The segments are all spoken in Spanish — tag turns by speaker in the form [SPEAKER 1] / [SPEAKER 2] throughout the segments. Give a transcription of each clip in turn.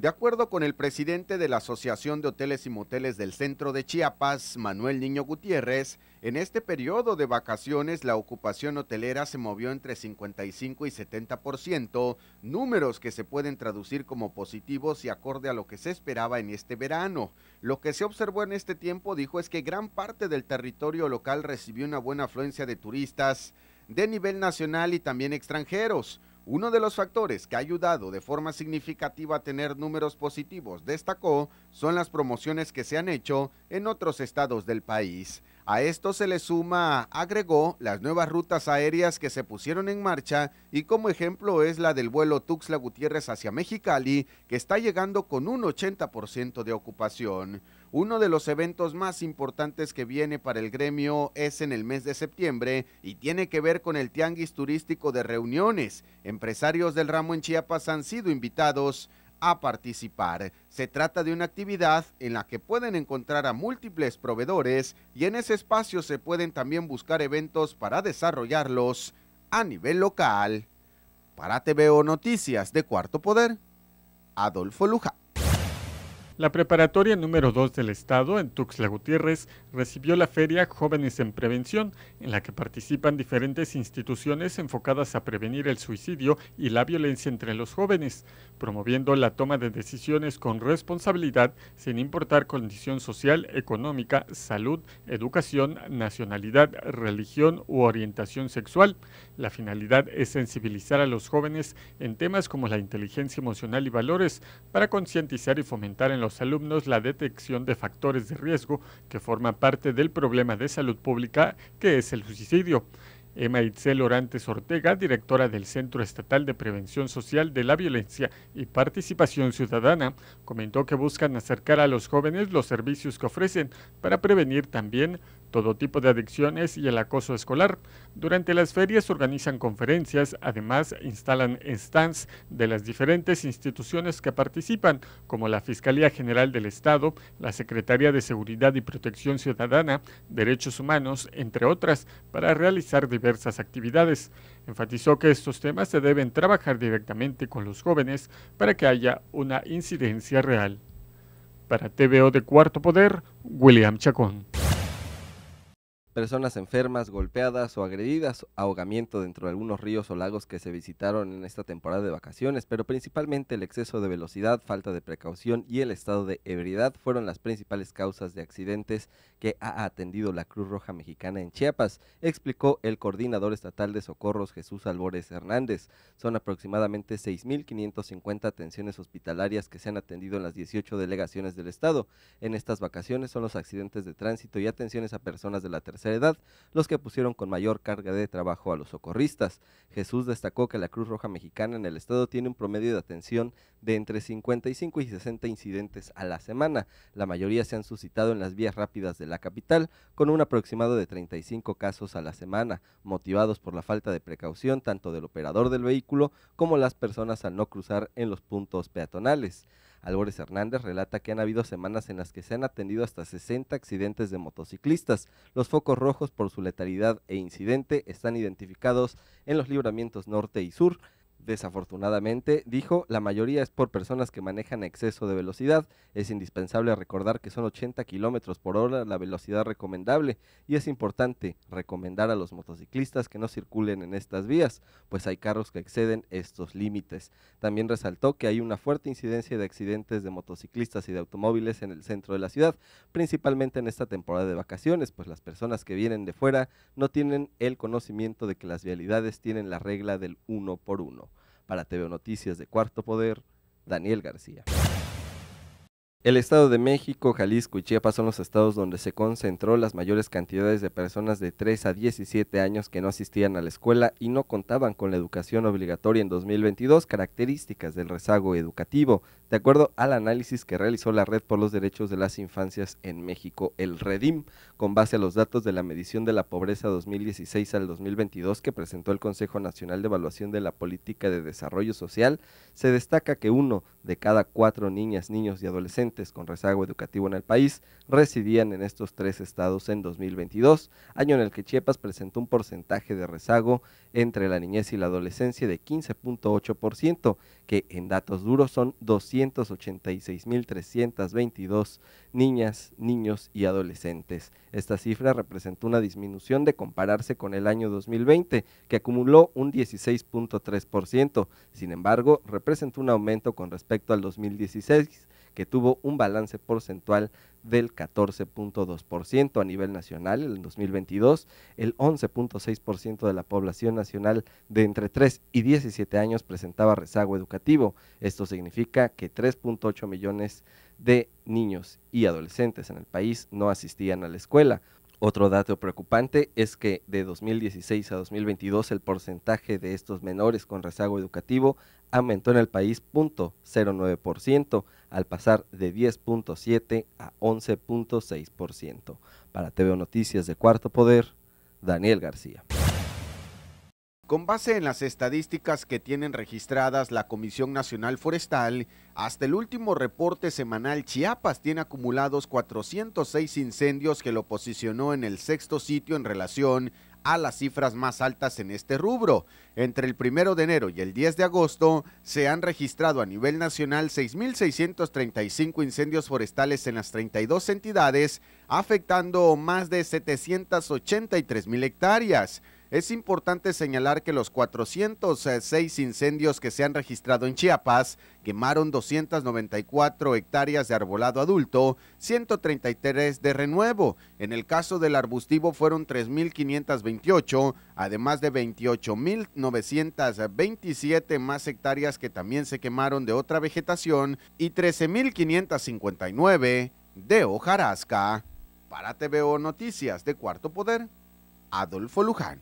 [SPEAKER 1] De acuerdo con el presidente de la Asociación de Hoteles y Moteles del Centro de Chiapas, Manuel Niño Gutiérrez, en este periodo de vacaciones la ocupación hotelera se movió entre 55 y 70%, números que se pueden traducir como positivos y acorde a lo que se esperaba en este verano. Lo que se observó en este tiempo, dijo, es que gran parte del territorio local recibió una buena afluencia de turistas de nivel nacional y también extranjeros uno de los factores que ha ayudado de forma significativa a tener números positivos, destacó, son las promociones que se han hecho en otros estados del país. A esto se le suma, agregó, las nuevas rutas aéreas que se pusieron en marcha y como ejemplo es la del vuelo Tuxla Gutiérrez hacia Mexicali, que está llegando con un 80% de ocupación. Uno de los eventos más importantes que viene para el gremio es en el mes de septiembre y tiene que ver con el Tianguis Turístico de Reuniones. Empresarios del ramo en Chiapas han sido invitados a participar. Se trata de una actividad en la que pueden encontrar a múltiples proveedores y en ese espacio se pueden también buscar eventos para desarrollarlos a nivel local. Para TVO Noticias de Cuarto Poder, Adolfo
[SPEAKER 2] Luján. La preparatoria número 2 del Estado, en Tuxtla Gutiérrez, recibió la feria Jóvenes en Prevención, en la que participan diferentes instituciones enfocadas a prevenir el suicidio y la violencia entre los jóvenes, promoviendo la toma de decisiones con responsabilidad sin importar condición social, económica, salud, educación, nacionalidad, religión u orientación sexual. La finalidad es sensibilizar a los jóvenes en temas como la inteligencia emocional y valores para concientizar y fomentar en los alumnos la detección de factores de riesgo que forman parte del problema de salud pública que es el suicidio. Emma Itzel Orantes Ortega, directora del Centro Estatal de Prevención Social de la Violencia y Participación Ciudadana, comentó que buscan acercar a los jóvenes los servicios que ofrecen para prevenir también todo tipo de adicciones y el acoso escolar. Durante las ferias organizan conferencias, además instalan stands de las diferentes instituciones que participan, como la Fiscalía General del Estado, la Secretaría de Seguridad y Protección Ciudadana, Derechos Humanos, entre otras, para realizar diversas actividades. Enfatizó que estos temas se deben trabajar directamente con los jóvenes para que haya una incidencia real. Para TVO de Cuarto Poder, William Chacón
[SPEAKER 3] personas enfermas, golpeadas o agredidas, ahogamiento dentro de algunos ríos o lagos que se visitaron en esta temporada de vacaciones, pero principalmente el exceso de velocidad, falta de precaución y el estado de ebriedad fueron las principales causas de accidentes que ha atendido la Cruz Roja Mexicana en Chiapas, explicó el coordinador estatal de socorros Jesús Albores Hernández. Son aproximadamente 6.550 atenciones hospitalarias que se han atendido en las 18 delegaciones del estado. En estas vacaciones son los accidentes de tránsito y atenciones a personas de la tercera edad, los que pusieron con mayor carga de trabajo a los socorristas. Jesús destacó que la Cruz Roja Mexicana en el estado tiene un promedio de atención de entre 55 y 60 incidentes a la semana. La mayoría se han suscitado en las vías rápidas de la capital, con un aproximado de 35 casos a la semana, motivados por la falta de precaución tanto del operador del vehículo como las personas al no cruzar en los puntos peatonales. Álvarez Hernández relata que han habido semanas en las que se han atendido hasta 60 accidentes de motociclistas. Los focos rojos por su letalidad e incidente están identificados en los libramientos norte y sur Desafortunadamente, dijo, la mayoría es por personas que manejan exceso de velocidad. Es indispensable recordar que son 80 kilómetros por hora la velocidad recomendable y es importante recomendar a los motociclistas que no circulen en estas vías, pues hay carros que exceden estos límites. También resaltó que hay una fuerte incidencia de accidentes de motociclistas y de automóviles en el centro de la ciudad, principalmente en esta temporada de vacaciones, pues las personas que vienen de fuera no tienen el conocimiento de que las vialidades tienen la regla del uno por uno. Para TV Noticias de Cuarto Poder, Daniel García. El Estado de México, Jalisco y Chiapas son los estados donde se concentró las mayores cantidades de personas de 3 a 17 años que no asistían a la escuela y no contaban con la educación obligatoria en 2022, características del rezago educativo, de acuerdo al análisis que realizó la Red por los Derechos de las Infancias en México, el REDIM, con base a los datos de la medición de la pobreza 2016 al 2022 que presentó el Consejo Nacional de Evaluación de la Política de Desarrollo Social, se destaca que uno de cada cuatro niñas, niños y adolescentes con rezago educativo en el país residían en estos tres estados en 2022, año en el que Chiapas presentó un porcentaje de rezago entre la niñez y la adolescencia de 15.8%, que en datos duros son 286.322 niñas, niños y adolescentes. Esta cifra representó una disminución de compararse con el año 2020, que acumuló un 16.3%. Sin embargo, representó un aumento con respecto al 2016 que tuvo un balance porcentual del 14.2% a nivel nacional en 2022, el 11.6% de la población nacional de entre 3 y 17 años presentaba rezago educativo. Esto significa que 3.8 millones de niños y adolescentes en el país no asistían a la escuela, otro dato preocupante es que de 2016 a 2022 el porcentaje de estos menores con rezago educativo aumentó en el país 0.09% al pasar de 10.7 a 11.6%. Para TV Noticias de Cuarto Poder, Daniel García.
[SPEAKER 1] Con base en las estadísticas que tienen registradas la Comisión Nacional Forestal, hasta el último reporte semanal Chiapas tiene acumulados 406 incendios que lo posicionó en el sexto sitio en relación a las cifras más altas en este rubro. Entre el 1 de enero y el 10 de agosto se han registrado a nivel nacional 6.635 incendios forestales en las 32 entidades, afectando más de 783 mil hectáreas. Es importante señalar que los 406 incendios que se han registrado en Chiapas quemaron 294 hectáreas de arbolado adulto, 133 de renuevo. En el caso del arbustivo fueron 3.528, además de 28.927 más hectáreas que también se quemaron de otra vegetación y 13.559 de hojarasca. Para TVO Noticias de Cuarto Poder, Adolfo Luján.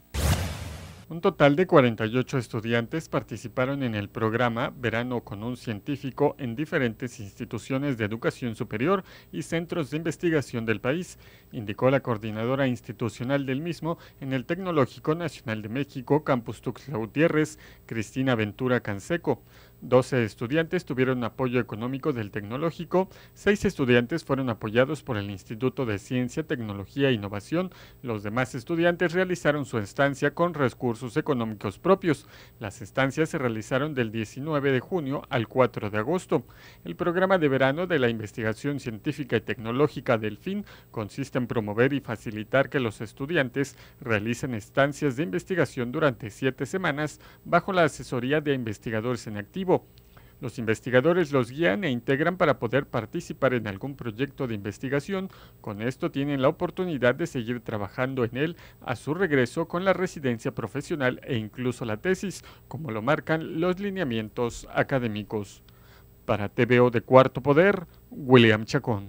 [SPEAKER 2] Un total de 48 estudiantes participaron en el programa Verano con un científico en diferentes instituciones de educación superior y centros de investigación del país, indicó la coordinadora institucional del mismo en el Tecnológico Nacional de México, Campus Tuxla Gutiérrez, Cristina Ventura Canseco. 12 estudiantes tuvieron apoyo económico del tecnológico, 6 estudiantes fueron apoyados por el Instituto de Ciencia, Tecnología e Innovación, los demás estudiantes realizaron su estancia con recursos económicos propios. Las estancias se realizaron del 19 de junio al 4 de agosto. El programa de verano de la investigación científica y tecnológica del FIN consiste en promover y facilitar que los estudiantes realicen estancias de investigación durante siete semanas bajo la asesoría de investigadores en activo los investigadores los guían e integran para poder participar en algún proyecto de investigación. Con esto tienen la oportunidad de seguir trabajando en él a su regreso con la residencia profesional e incluso la tesis, como lo marcan los lineamientos académicos. Para TVO de Cuarto Poder, William Chacón.